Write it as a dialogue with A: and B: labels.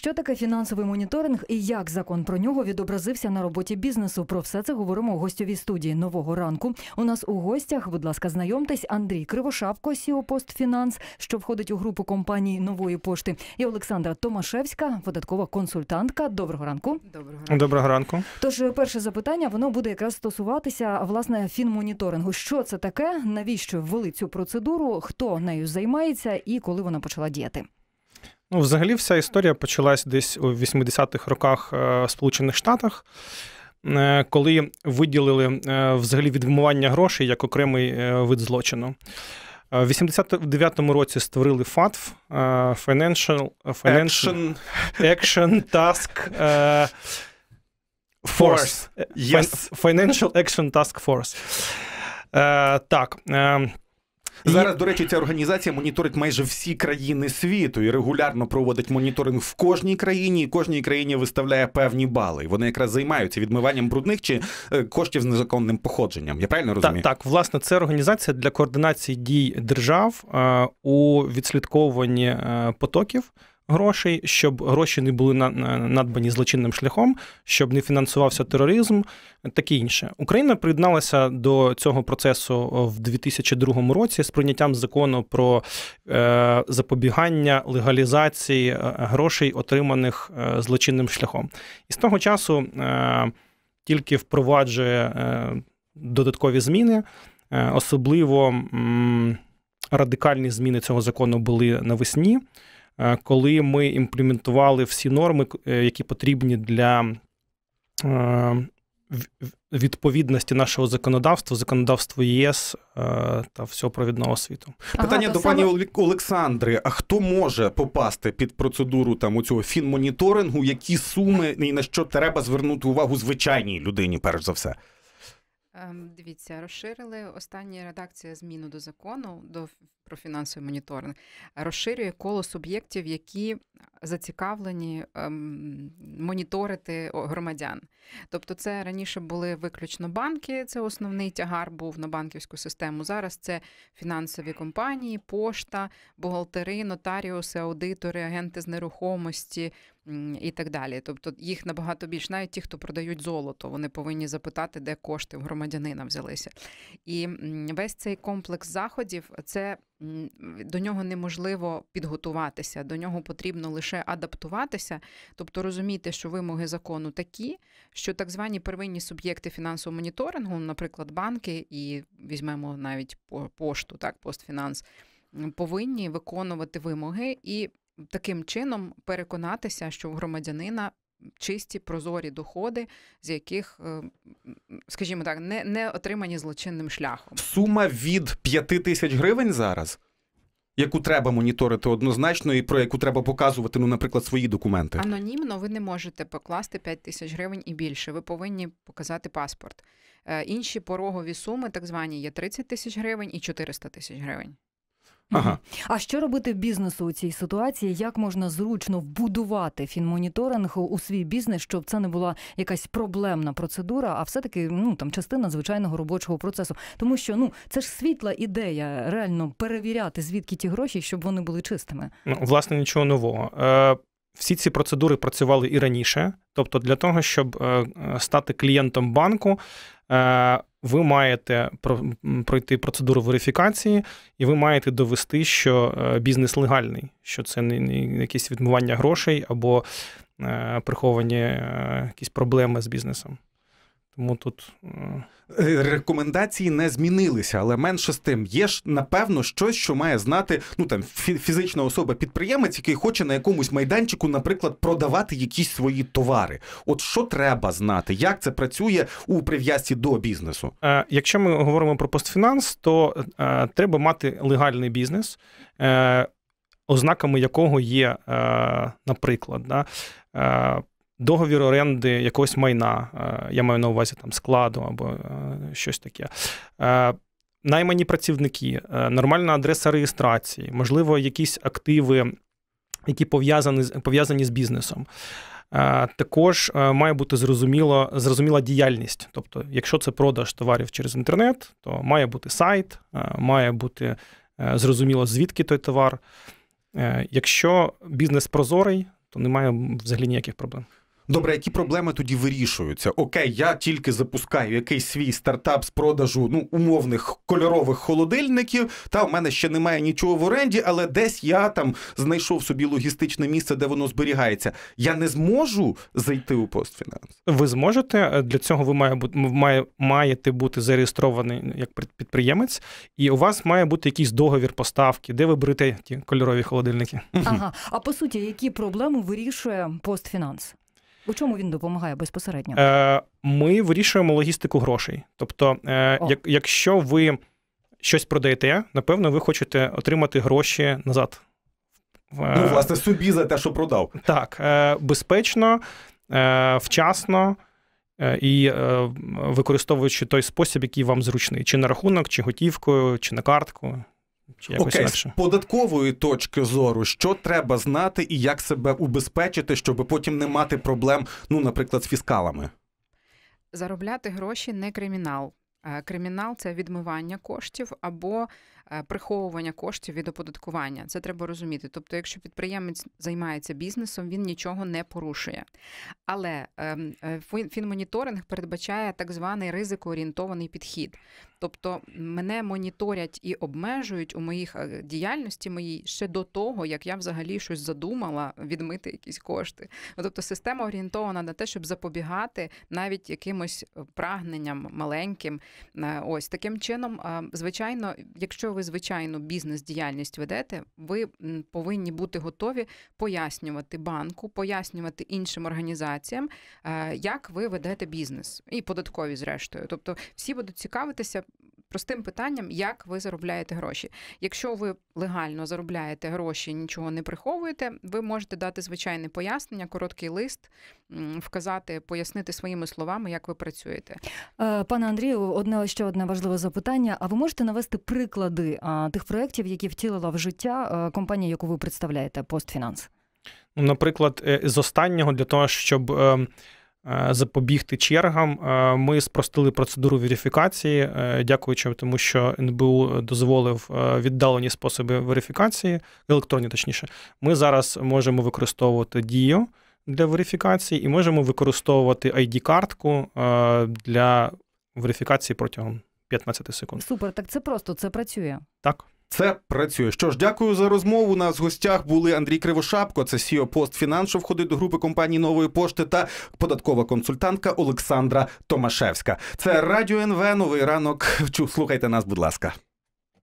A: Що таке фінансовий моніторинг і як закон про нього відобразився на роботі бізнесу? Про все це говоримо у гостьовій студії нового ранку. У нас у гостях, будь ласка, знайомтесь, Андрій Кривошавко, Сіо Постфінанс, що входить у групу компаній нової пошти, і Олександра Томашевська, податкова консультантка. Доброго ранку. Доброго
B: ранку. Доброго ранку.
A: Тож е, перше запитання воно буде якраз стосуватися власне фінмоніторингу. Що це таке? Навіщо ввели цю процедуру? Хто нею займається і коли вона почала діяти?
B: Ну, взагалі, вся історія почалась десь у 80-х роках е, в Сполучених Штатах. Е, коли виділили е, взагалі відмивання грошей як окремий вид злочину, в 89-му році створили ФАТФ Financial, Financial Action Task Force. Yes. Financial Action Task Force. Так. Ем,
C: Зараз, до речі, ця організація моніторить майже всі країни світу і регулярно проводить моніторинг в кожній країні, і кожній країні виставляє певні бали. Вони якраз займаються відмиванням брудних чи е, коштів з незаконним походженням. Я правильно розумію? Так,
B: так. власне, це організація для координації дій держав е, у відслідковуванні е, потоків грошей, щоб гроші не були надбані злочинним шляхом, щоб не фінансувався тероризм, таке інше. Україна приєдналася до цього процесу е, в 2002 році з прийняттям закону про е, запобігання легалізації е, грошей, отриманих злочинним шляхом, і з того часу тільки впроваджує додаткові зміни, особливо радикальні зміни цього закону були навесні. Е, коли ми імплементували всі норми, е, які потрібні для е, відповідності нашого законодавства, законодавству ЄС та всього провідного світу. Ага, Питання до саме...
C: пані Олександри: а хто може попасти під процедуру там у цього фінмоніторингу? Які суми і на що треба звернути увагу звичайній людині, перш за все?
D: Ем, дивіться, розширили останні редакція зміну до закону до про фінансовий моніторинг, розширює коло суб'єктів, які е, зацікавлені ем, моніторити громадян. Тобто, це раніше були виключно банки, це основний тягар був на банківську систему. Зараз це фінансові компанії, пошта, бухгалтери, нотаріуси, аудитори, агенти з нерухомості і так далі. Тобто їх набагато більше, навіть ті, хто продають золото, вони повинні запитати, де кошти в громадянина взялися. І весь цей комплекс заходів це. До нього неможливо підготуватися, до нього потрібно лише адаптуватися, тобто розуміти, що вимоги закону такі, що так звані первинні суб'єкти фінансового моніторингу, наприклад, банки, і візьмемо навіть пошту, так, постфінанс, повинні виконувати вимоги і таким чином переконатися, що у громадянина. Чисті прозорі доходи, з яких, е, скажімо так, не не отримані злочинним шляхом.
C: Сума від 5 тисяч гривень зараз яку треба моніторити однозначно, і про яку треба показувати, ну, наприклад, свої документи.
D: Анонімно ви не можете покласти 5 тисяч гривень і більше. Ви повинні показати паспорт. Е, інші порогові суми, так звані, є 30 тисяч гривень і 400 тисяч гривень.
C: Ага.
A: А що робити бізнесу у цій ситуації? Як можна зручно вбудувати фінмоніторинг у свій бізнес, щоб це не була якась проблемна процедура, а все-таки ну там частина звичайного робочого процесу? Тому що ну це ж світла ідея реально перевіряти звідки ті гроші, щоб вони були чистими?
B: Ну, Власне, нічого нового. Е, всі ці процедури працювали і раніше. Тобто, для того, щоб е, е, стати клієнтом банку, е, ви маєте пройти процедуру верифікації, і ви маєте довести, що бізнес легальний, що це не якесь відмивання грошей або приховані якісь проблеми з бізнесом. Тому тут е,
C: рекомендації не змінилися, але менше з тим є ж напевно щось, що має знати ну там фізична особа-підприємець, який хоче на якомусь майданчику, наприклад, продавати якісь свої товари. От що треба знати, як це працює у прив'язці до бізнесу?
B: Е, якщо ми говоримо про постфінанс, то е, треба мати легальний бізнес. Ознаками якого є, наприклад, да, договір оренди якогось майна, е, я маю на увазі там складу або е, щось таке. Е, наймані працівники, нормальна адреса реєстрації, можливо, якісь активи, які пов'язані пов'язані з бізнесом. Також має бути зрозуміло, зрозуміла діяльність. Тобто, якщо це продаж товарів через інтернет, то має бути сайт, має бути зрозуміло, звідки той товар. Якщо бізнес прозорий, то немає взагалі ніяких проблем.
C: Добре, які проблеми тоді вирішуються? Окей, я тільки запускаю якийсь свій стартап з продажу ну умовних кольорових холодильників. Та в мене ще немає нічого в оренді, але десь я там знайшов собі логістичне місце, де воно зберігається. Я не зможу зайти у постфінанс.
B: Ви зможете для цього? Ви має бути маєте бути зареєстрований ну, як підприємець, і у вас має бути якийсь договір поставки, де ви берете ті кольорові холодильники. Ага,
A: а по суті, які проблеми вирішує постфінанс? У чому він допомагає безпосередньо?
B: Е, Ми вирішуємо логістику грошей. Тобто, е, як, якщо ви щось продаєте, напевно, ви хочете отримати гроші назад. Е, ну, власне, собі за те, що продав. Так, е, безпечно, е, вчасно. Е, і е, використовуючи той спосіб, який вам зручний, чи на рахунок, чи готівкою, чи на картку. Чи якось Окей, легше?
C: з податкової точки зору, що треба знати і як себе убезпечити, щоб потім не мати проблем, ну, наприклад, з фіскалами?
D: Заробляти гроші не кримінал. Е, кримінал це відмивання коштів або Е, приховування коштів від оподаткування. Це треба розуміти. Тобто, якщо підприємець займається бізнесом, він нічого не порушує. Але ем, е, фінмоніторинг передбачає так званий ризикоорієнтований підхід. Тобто мене моніторять і обмежують у моїх е, діяльності моїй ще до того, як я взагалі щось задумала відмити якісь кошти. Ну, тобто, система орієнтована на те, щоб запобігати навіть якимось прагненням маленьким. Ось таким чином, звичайно, якщо ви ви звичайну бізнес-діяльність ведете, ви повинні бути готові пояснювати банку, пояснювати іншим організаціям, е, як ви ведете бізнес і податкові, зрештою. Тобто, всі будуть цікавитися, простим питанням, як ви заробляєте гроші. Якщо ви легально заробляєте гроші, нічого не приховуєте, ви можете дати звичайне пояснення, короткий лист, вказати, пояснити своїми словами, як ви працюєте.
A: Е, пане Андрію, одне ще одне важливе запитання. А ви можете навести приклади тих проєктів, які втілила в життя е, компанія, яку ви представляєте, постфінанс?
B: Ну, наприклад, е, з останнього для того, щоб ем, Е, запобігти чергам. Е, ми спростили процедуру верифікації, е, дякуючи тому, що НБУ дозволив віддалені способи верифікації, електронні, точніше, ми зараз можемо використовувати дію. Для верифікації і можемо використовувати ID-картку для верифікації протягом 15 секунд.
A: Супер, так це просто це працює.
B: Так. Це
C: працює. Що ж, дякую за розмову. У нас в гостях були Андрій Кривошапко, це CEO Пост Фінанс, входить до групи компанії нової пошти та податкова консультантка Олександра Томашевська. Це радіо НВ. Новий ранок. слухайте нас, будь ласка.